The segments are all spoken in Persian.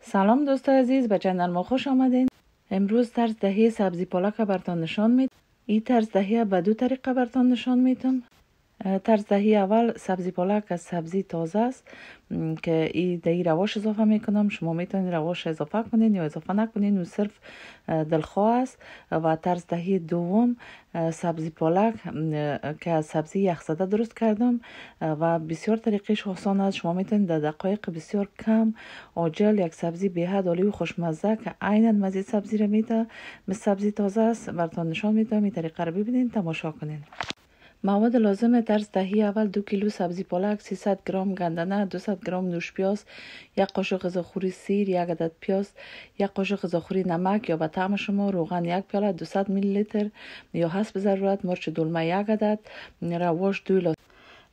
سلام دوست عزیز به چندن ما خوش آمدین امروز طرز دهی سبزی پالک برتان نشان میدم این طرز دهی به دو طریقه برتان نشان میدم طرز دهی اول سبزی پالک از سبزی تازه است که این دهی رواش اضافه میکنم شما میتونید رواش اضافه کنید یا اضافه نکنین و صرف دلخواه است و طرز دهی دوم سبزی پالک که از سبزی یخزده درست کردم و بسیار طریقش آسان است شما میتونید در دقایق بسیار کم آجل یک سبزی به حد و خوشمزه که عینا مزه سبزی را میده مثل سبزی تازه است برتان نشان میدم این طریقه را ببینین تماشا کنین مواد لازم در دهی اول دو کیلو سبزی پالک 300 گرم گندنه 200 گرم نوش پیاز یک قاشق غذاخوری سیر یک عدد پیاز یک قاشق غذاخوری نمک یا به طعم شما روغن یک پیاله 200 میلی لیتر یا حسب ضرورت مرچ دلمه یک عدد رواش دو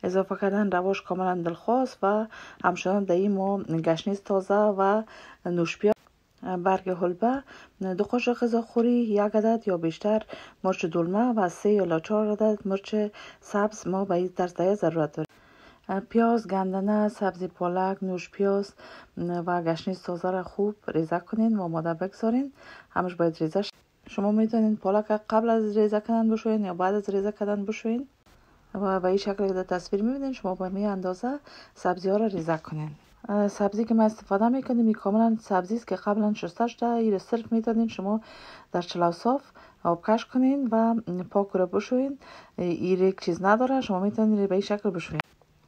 اضافه کردن رواش کاملا دلخواست و همچنان دهی ما گشنیز تازه و نوش برگ حلبه دو قاشق غذاخوری یک عدد یا بیشتر مرچ دلمه و سه یا چهار عدد مرچ سبز ما به این درصد ضرورت داریم پیاز گندنه سبزی پالک نوش پیاز و گشنیز تازه را خوب ریزه کنین و ماده بگذارین همش باید ریزه شد. شما میتونین پالک قبل از ریزه کردن بشوین یا بعد از ریزه کردن بشوین و به این شکل که در تصویر میبینین شما به می اندازه سبزی ها را ریزه کنین سبزی که ما استفاده میکنیم این کاملا سبزی است که قبلا شسته شده این صرف میتونین شما در چلاو صاف آبکش کنین و پاک رو بشوین این چیز نداره شما میتونین به این شکل بشوین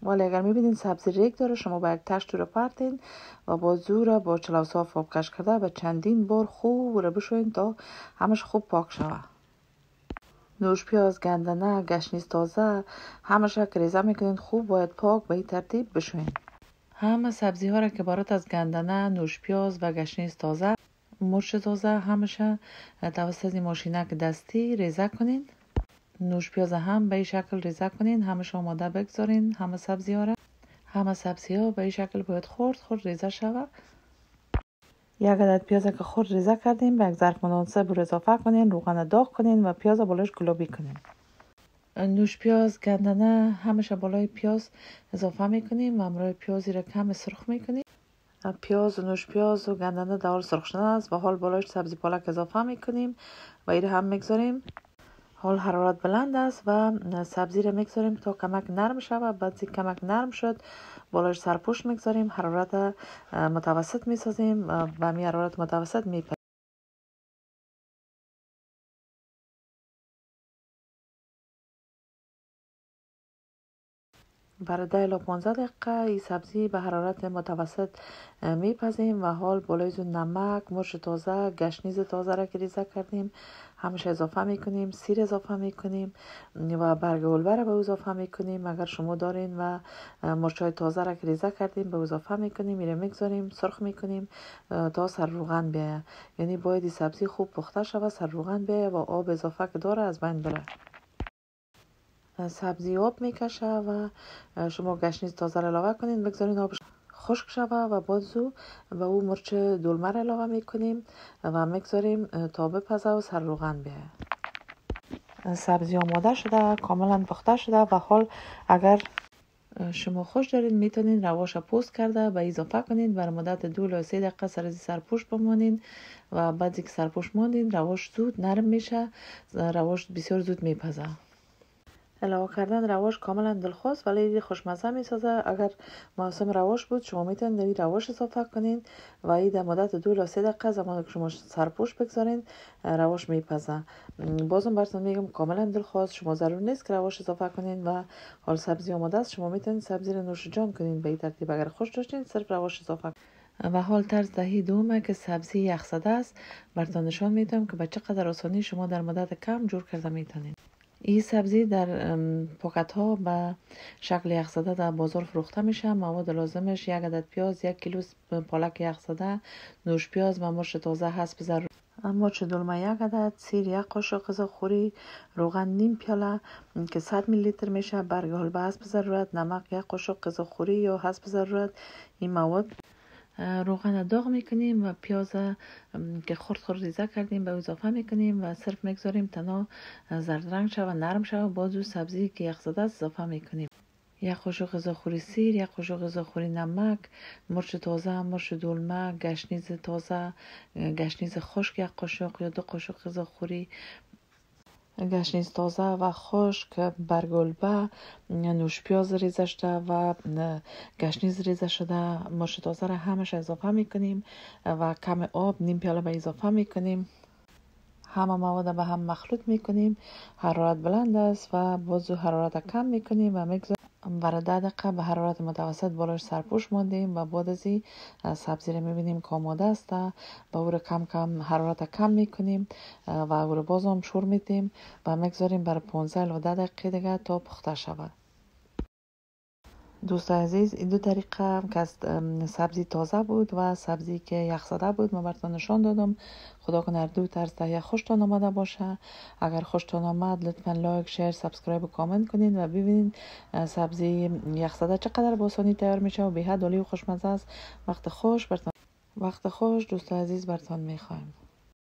ولی اگر میبینین سبزی ریگ داره شما باید تشت رو پرتین و با زور با چلاو صاف آبکش کرده و چندین بار خوب رو بشوین تا همش خوب پاک شود نوش پیاز گندنه گشنیز تازه همش رو کریزه میکنین خوب باید پاک به این ترتیب بشوین همه سبزی ها را که بارد از گندنه نوش پیاز و گشنیز تازه مرچ تازه همشه توسط ماشینک دستی ریزه کنین نوش پیاز هم به این شکل ریزه کنین همش آماده بگذارین همه سبزی ها را همه سبزی ها به این شکل باید خورد خورد ریزه شوه یک عدد پیاز که خورد ریزه کردیم به یک ظرف مناسب رو اضافه کنین روغن داغ کنین و پیاز بالش گلابی کنین نوش پیاز گندنه همیشه بالای پیاز اضافه میکنیم و امرای پیازی را کم سرخ میکنیم پیاز و نوش پیاز و گندنه در حال سرخ شدن است و حال بالایش سبزی پالک اضافه میکنیم و این هم میگذاریم حال حرارت بلند است و سبزی را میگذاریم تا کمک نرم شود بعد کمک نرم شد بالاش سرپوش میگذاریم حرارت متوسط میسازیم و می حرارت متوسط می برای ده الا 15 دقیقه این سبزی به حرارت متوسط میپزیم و حال بلایز نمک مرش تازه گشنیز تازه را که ریزه کردیم همیشه اضافه میکنیم سیر اضافه میکنیم و برگ هلبه را به اضافه میکنیم اگر شما دارین و مرچ های تازه را که ریزه کردیم به اضافه میکنیم میره میگذاریم سرخ میکنیم تا سر روغن بیایه یعنی باید سبزی خوب پخته شود سر روغن بیایه و آب اضافه که داره از بین بره سبزی آب میکشه و شما گشنیز تازه را علاوه کنین بگذارین آبش خشک شوه و بازو و او مرچ دولمه علاوه میکنیم و میگذاریم تا بپزه و سر روغن بیه سبزی آماده شده کاملا پخته شده و حال اگر شما خوش دارین میتونین رواش پوست کرده و اضافه کنین بر مدت دو تا سه دقیقه سر سرپوش بمانین و بعد که سرپوش ماندین رواش زود نرم میشه رواش بسیار زود میپزه علاوه کردن رواش کاملا دلخواست ولی خوشمزه می سازه اگر موسم رواش بود شما میتونید روش رواش اضافه کنین و ای در مدت دو تا سه دقیقه زمان که شما سرپوش بگذارین رواش میپزه بازم براتون میگم کاملا دلخواست شما ضرور نیست که رواش اضافه کنین و حال سبزی آماده است شما میتونید سبزی رو نوش جان کنین به این ترتیب اگر خوش داشتین صرف رواش اضافه کنین و حال طرز دهی دومه که سبزی یخزده است برتان نشان میدم که به چقدر آسانی شما در مدت کم جور کرده میتونید این سبزی در پاکت ها به شکل یخزده در بازار فروخته میشه مواد لازمش یک عدد پیاز یک کیلو پالک یخزده نوش پیاز و مرش تازه هست اما چه دلمه یک عدد سیر یک قاشق غذا خوری روغن نیم پیاله که 100 میلی لیتر میشه برگ حلبه هست به نمک یک قاشق خوری یا هست به این مواد روغن داغ میکنیم و پیاز که خرد ریزه کردیم به اضافه میکنیم و صرف میگذاریم تنها زرد رنگ و نرم و و او سبزی که یخ زده اضافه میکنیم یک قاشق غذاخوری سیر یک قاشق غذاخوری نمک مرچ تازه مرچ دلمه گشنیز تازه گشنیز خشک یک قاشق یا دو قاشق غذاخوری گشنیز تازه و خشک برگلبه نوش پیاز ریزه شده و گشنیز ریزه شده مرش تازه را همش اضافه میکنیم و کم آب نیم پیاله به اضافه میکنیم همه مواد به هم مخلوط میکنیم حرارت بلند است و بازو حرارت کم میکنیم و میگذاریم برای ده دقیقه به حرارت متوسط بالاش سرپوش ماندیم و بعد از سبزی رو میبینیم که آماده است و او رو کم کم حرارت کم میکنیم و او رو باز شور میدیم و میگذاریم بر 15 الی ده دقیقه دیگه تا پخته شود دوست عزیز این دو طریقه که از سبزی تازه بود و سبزی که یخ بود ما براتون نشان دادم خدا کنه هر دو طرز تهیه خوشتان آمده باشه اگر خوش خوشتان آمد لطفا لایک شیر سبسکرایب و کامنت کنین و ببینین سبزی یخ چقدر با تیار میشه و به حد و خوشمزه است وقت خوش برتان وقت خوش دوست عزیز برتان میخوایم